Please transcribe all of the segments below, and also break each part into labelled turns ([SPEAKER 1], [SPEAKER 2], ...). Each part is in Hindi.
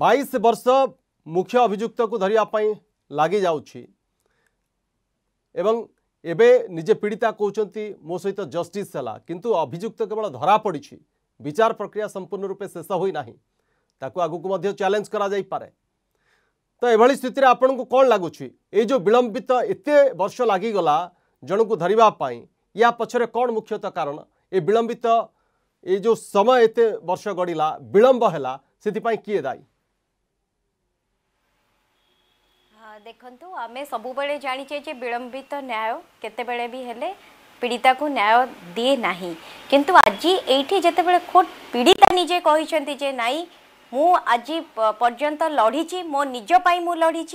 [SPEAKER 1] बैश वर्ष मुख्य अभिजुक्त को धरियापी लग निजे पीड़िता कहते मो सहित जस्टिस किंतु अभुक्त केवल धरा पड़ी विचार प्रक्रिया संपूर्ण रूपे शेष होना ताको आग को मध्य चैलेंज करपे तो यह स्थित आपन को कौन लगुच ये जो विलंबित एत वर्ष लगला जन को धरवापी या पचर कौन मुख्यतः कारण ये विलंबित ये जो समय एत वर्ष गड़ला विलंब है किए दायी
[SPEAKER 2] देखु आम सब जाणीचे जे विलंबित तो न्याय केतबेले पीड़िता को न्याय दिए ना कि आज ये जितेबाद खोट पीड़िता निजे कही नाई मुझे आज पर्यंत लड़ी मो निजाई मु लड़ी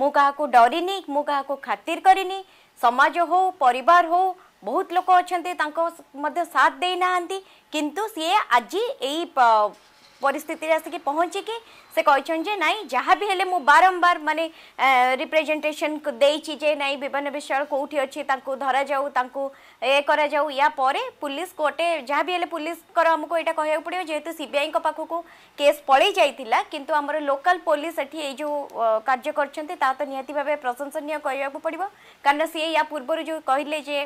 [SPEAKER 2] मुझक डरी मुझक खातिर करी समाज हो परिवार हो बहुत लोग अच्छा साथ देना कि आज यही परिस्थिति आसिक पहुँचिकी ସେ କହିଛନ୍ତି ଯେ ନାଇଁ ଯାହା ବି ହେଲେ ମୁଁ ବାରମ୍ବାର ମାନେ ରିପ୍ରେଜେଣ୍ଟେସନ୍ ଦେଇଛି ଯେ ନାଇଁ ବିମାନ ବିଶ୍ୱାଳ କେଉଁଠି ଅଛି ତାଙ୍କୁ ଧରାଯାଉ ତାଙ୍କୁ ଏ କରାଯାଉ ୟା ପରେ ପୁଲିସ୍ ଗୋଟେ ଯାହା ବି ହେଲେ ପୁଲିସ୍ଙ୍କର ଆମକୁ ଏଇଟା କହିବାକୁ ପଡ଼ିବ ଯେହେତୁ ସିବିଆଇଙ୍କ ପାଖକୁ କେସ୍ ପଳେଇ ଯାଇଥିଲା କିନ୍ତୁ ଆମର ଲୋକାଲ ପୋଲିସ୍ ଏଠି ଏଇ ଯେଉଁ କାର୍ଯ୍ୟ କରିଛନ୍ତି ତାହା ତ ନିହାତି ଭାବେ ପ୍ରଶଂସନୀୟ କହିବାକୁ ପଡ଼ିବ କାରଣ ସିଏ ୟା ପୂର୍ବରୁ ଯେଉଁ କହିଲେ ଯେ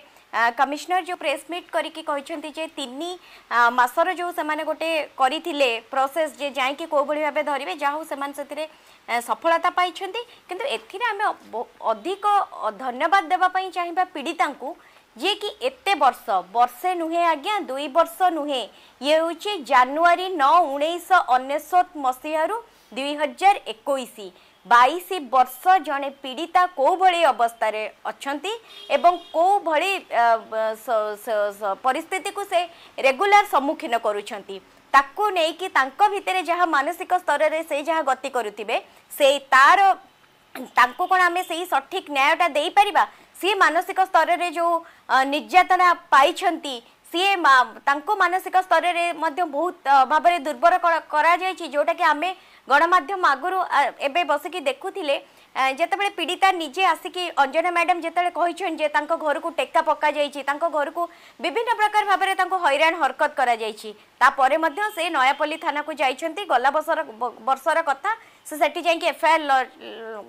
[SPEAKER 2] କମିଶନର ଯେଉଁ ପ୍ରେସ୍ ମିଟ୍ କରିକି କହିଛନ୍ତି ଯେ ତିନି ମାସର ଯେଉଁ ସେମାନେ ଗୋଟେ କରିଥିଲେ ପ୍ରୋସେସ୍ ଯେ ଯାଇକି କେଉଁଭଳି ଭାବେ ଧରିବେ ଯାହା ହଉ ସେମାନେ ସେଥିରେ ସଫଳତା ପାଇଛନ୍ତି କିନ୍ତୁ ଏଥିରେ ଆମେ ଅଧିକ ଧନ୍ୟବାଦ ଦେବା ପାଇଁ ଚାହିଁବା ପୀଡ଼ିତାଙ୍କୁ ଯିଏକି ଏତେ ବର୍ଷ ବର୍ଷେ ନୁହେଁ ଆଜ୍ଞା ଦୁଇ ବର୍ଷ ନୁହେଁ ଇଏ ହେଉଛି ଜାନୁଆରୀ ନଅ ଉଣେଇଶହ ଅନେଶ୍ୱତ ମସିହାରୁ ଦୁଇ ହଜାର ଏକୋଇଶ বাইশ বর্ষ জনে পীড়িতা কোভাবে অবস্থার অনেক এবং কোভাবে পরিস্থিতি সে রেগুলার সম্মুখীন করুছেন তাকে নেইকি তাঁক ভিতরে যা মানসিক স্তরের সে যা গতি করুবে সেই তার ତାଙ୍କୁ କ'ଣ ଆମେ ସେଇ ସଠିକ୍ ନ୍ୟାୟଟା ଦେଇପାରିବା ସିଏ ମାନସିକ ସ୍ତରରେ ଯେଉଁ ନିର୍ଯାତନା ପାଇଛନ୍ତି ସିଏ ତାଙ୍କ ମାନସିକ ସ୍ତରରେ ମଧ୍ୟ ବହୁତ ଭାବରେ ଦୁର୍ବଳ କରାଯାଇଛି ଯେଉଁଟାକି ଆମେ ଗଣମାଧ୍ୟମ ଆଗରୁ ଏବେ ବସିକି ଦେଖୁଥିଲେ ଯେତେବେଳେ ପୀଡ଼ିତା ନିଜେ ଆସିକି ଅଞ୍ଜନା ମ୍ୟାଡ଼ାମ୍ ଯେତେବେଳେ କହିଛନ୍ତି ଯେ ତାଙ୍କ ଘରକୁ ଟେକା ପକାଯାଇଛି ତାଙ୍କ ଘରକୁ ବିଭିନ୍ନ ପ୍ରକାର ଭାବରେ ତାଙ୍କୁ ହଇରାଣ ହରକତ କରାଯାଇଛି ତାପରେ ମଧ୍ୟ ସେ ନୟାପଲ୍ଲୀ ଥାନାକୁ ଯାଇଛନ୍ତି ଗଲା ବର୍ଷର ବର୍ଷର କଥା ସେ ସେଠି ଯାଇକି ଏଫଆଇଆର୍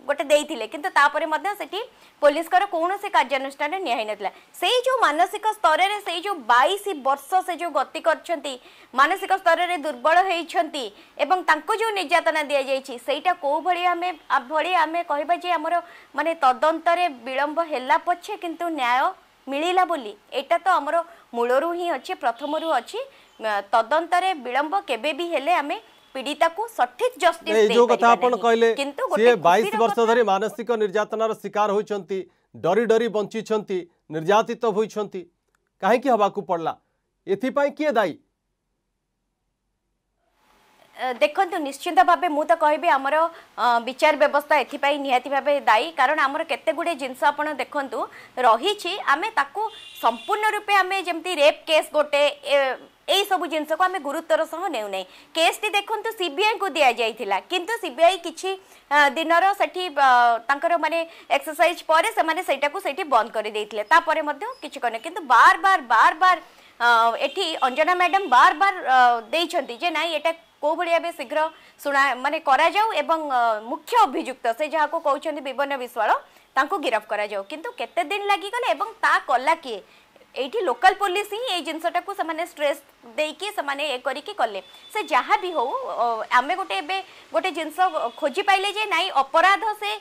[SPEAKER 2] ଗୋଟେ ଦେଇଥିଲେ କିନ୍ତୁ ତାପରେ ମଧ୍ୟ ସେଠି ପୋଲିସଙ୍କର କୌଣସି କାର୍ଯ୍ୟାନୁଷ୍ଠାନ ନିଆ ହେଇନଥିଲା ସେଇ ଯେଉଁ ମାନସିକ ସ୍ତରରେ ସେଇ ଯେଉଁ ବାଇଶ ବର୍ଷ ସେ ଯେଉଁ ଗତି କରିଛନ୍ତି ମାନସିକ ସ୍ତରରେ ଦୁର୍ବଳ ହେଇଛନ୍ତି ଏବଂ ତାଙ୍କୁ ଯେଉଁ ନିର୍ଯାତନା ଦିଆଯାଇଛି ସେଇଟା କେଉଁ ଭଳି ଆମେ ଭଳି ଆମେ କହିବା ଯେ ଆମର ମାନେ ତଦନ୍ତରେ ବିଳମ୍ବ ହେଲା ପଛେ କିନ୍ତୁ ନ୍ୟାୟ ମିଳିଲା ବୋଲି ଏଇଟା ତ ଆମର ମୂଳରୁ ହିଁ ଅଛି ପ୍ରଥମରୁ ଅଛି তদন্তরে বিলম্ব কেবে বি হেলে আমি ପୀଡ଼ିତାକୁ ସଠିକ୍ ଜଷ୍ଟିସ୍ ଏଇ ଯୋଉ କଥା ଆପଣ କହିଲେ ସିଏ ବାଇଶ ବର୍ଷ
[SPEAKER 1] ଧରି ମାନସିକ ନିର୍ଯାତନାର ଶିକାର ହୋଇଛନ୍ତି ଡରି ଡରି ବଞ୍ଚିଛନ୍ତି ନିର୍ଯାତିତ ହୋଇଛନ୍ତି କାହିଁକି ହେବାକୁ ପଡ଼ିଲା ଏଥିପାଇଁ କିଏ ଦାୟୀ
[SPEAKER 2] ଦେଖନ୍ତୁ ନିଶ୍ଚିନ୍ତ ଭାବେ ମୁଁ ତ କହିବି ଆମର ବିଚାର ବ୍ୟବସ୍ଥା ଏଥିପାଇଁ ନିହାତି ଭାବେ ଦାୟୀ କାରଣ ଆମର କେତେ ଗୁଡ଼ିଏ ଜିନିଷ ଆପଣ ଦେଖନ୍ତୁ ରହିଛି ଆମେ ତାକୁ ସମ୍ପୂର୍ଣ୍ଣ ରୂପେ ଆମେ ଯେମିତି ରେପ୍ କେସ୍ ଗୋଟେ এই সব জিনিসক আমি গুরুত্বর সহ নেউ নাই কেসটি দেখন্তু সিবিআই কু দিয়া যাইতিলা কিন্তু সিবিআই কিছি দিনর সেটি তাঙ্কর মানে এক্সরসাইজ পরে সেমানে সেইটাকু সেটি বন্ধ করে দেইতিলে তারপরে মধ্যে কিছু কনে কিন্তু বার বার বার বার এটি অঞ্জনা ম্যাডাম বার বার দেইছন্তি যে নাই এটা কেউ ভাবে এবে শীঘ্র শুনা মানে করা যাও এবং মুখ্য অভিযুক্ত সে যা কৌন বিবর্ণ বিশ্বাল তাঁকু গিরফ করা যাও কিন্তু কেতে দিন লাগিগলে এবং তা কলা কিয়ে এইটি লোকাল পুলিশ ହିଁ ଏଇ ଜିନିଷଟାକୁ ସେମାନେ ଷ୍ଟ୍ରେସ୍ ଦେଇକି ସେମାନେ ଏ କରିକି କଲେ ସେ ଯାହା ବି ହଉ ଆମେ ଗୋଟେ ଏବେ ଗୋଟେ ଜିନିଷ ଖୋଜିପାଇଲେ ଯେ ନାଇଁ ଅପରାଧ ସେ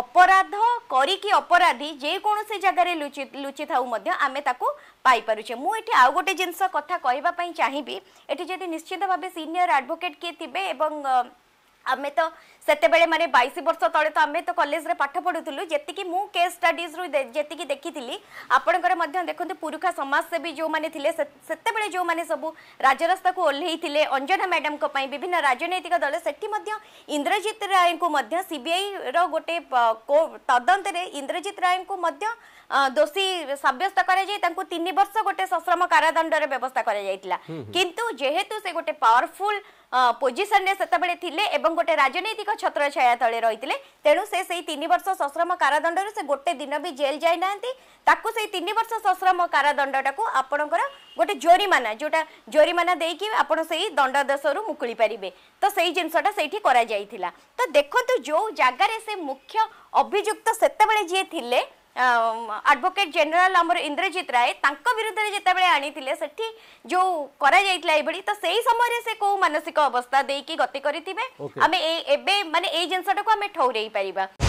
[SPEAKER 2] ଅପରାଧ କରିକି ଅପରାଧୀ ଯେକୌଣସି ଜାଗାରେ ଲୁଚି ଲୁଚିଥାଉ ମଧ୍ୟ ଆମେ ତାକୁ ପାଇପାରୁଛେ ମୁଁ ଏଠି ଆଉ ଗୋଟେ ଜିନିଷ କଥା କହିବା ପାଇଁ ଚାହିଁବି ଏଠି ଯଦି ନିଶ୍ଚିତ ଭାବେ ସିନିୟର ଆଡ଼ଭୋକେଟ୍ କିଏ ଥିବେ ଏବଂ आम तो से मानते बैश वर्ष तले तो आम तो कलेज पाठ पढ़ुलु जी मु स्टडीज रु जी देखी थी आपणकर देखते पुरुखा समाजसेवी जो मैंने से जो मैंने सब राजरास्ता को ओह्लैते अंजना मैडम विभिन्न राजनैतिक दल से इंद्रजित राय को सीबीआई रोटे तदंत इंद्रजित राय को दोषी सब्यस्त कर वर्ष गोटे सश्रम कारादंड व्यवस्था कर से गोटे पावरफुल ପୋଜିସନରେ ସେତେବେଳେ ଥିଲେ ଏବଂ ଗୋଟେ ରାଜନୈତିକ ଛତ୍ରଛାୟା ତଳେ ରହିଥିଲେ ତେଣୁ ସେ ସେଇ ତିନି ବର୍ଷ ସଶ୍ରମ କାରାଦଣ୍ଡରୁ ସେ ଗୋଟେ ଦିନ ବି ଜେଲ୍ ଯାଇନାହାନ୍ତି ତାକୁ ସେଇ ତିନି ବର୍ଷ ସଶ୍ରମ କାରାଦଣ୍ଡଟାକୁ ଆପଣଙ୍କର ଗୋଟେ ଜୋରିମାନା ଯେଉଁଟା ଜୋରିମାନା ଦେଇକି ଆପଣ ସେଇ ଦଣ୍ଡଦେଶରୁ ମୁକୁଳି ପାରିବେ ତ ସେଇ ଜିନିଷଟା ସେଇଠି କରାଯାଇଥିଲା ତ ଦେଖନ୍ତୁ ଯେଉଁ ଜାଗାରେ ସେ ମୁଖ୍ୟ ଅଭିଯୁକ୍ତ ସେତେବେଳେ ଯିଏ ଥିଲେ ଆଡ଼ଭୋକେଟ୍ ଜେନେରାଲ ଆମର ଇନ୍ଦ୍ରଜିତ ରାୟ ତାଙ୍କ ବିରୁଦ୍ଧରେ ଯେତେବେଳେ ଆଣିଥିଲେ ସେଠି ଯୋଉ କରାଯାଇଥିଲା ଏଇଭଳି ତ ସେଇ ସମୟରେ ସେ କୋଉ ମାନସିକ ଅବସ୍ଥା ଦେଇକି ଗତି କରିଥିବେ ଆମେ ଏବେ ମାନେ ଏଇ ଜିନିଷଟାକୁ ଆମେ ଠଉରେଇ ପାରିବା